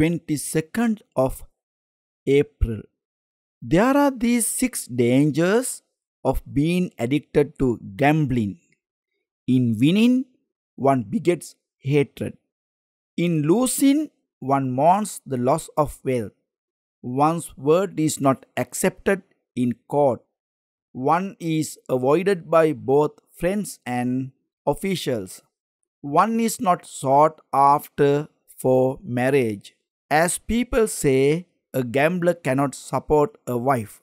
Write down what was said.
22nd of April. There are these six dangers of being addicted to gambling. In winning, one begets hatred. In losing, one mourns the loss of wealth. One's word is not accepted in court. One is avoided by both friends and officials. One is not sought after for marriage. As people say, a gambler cannot support a wife,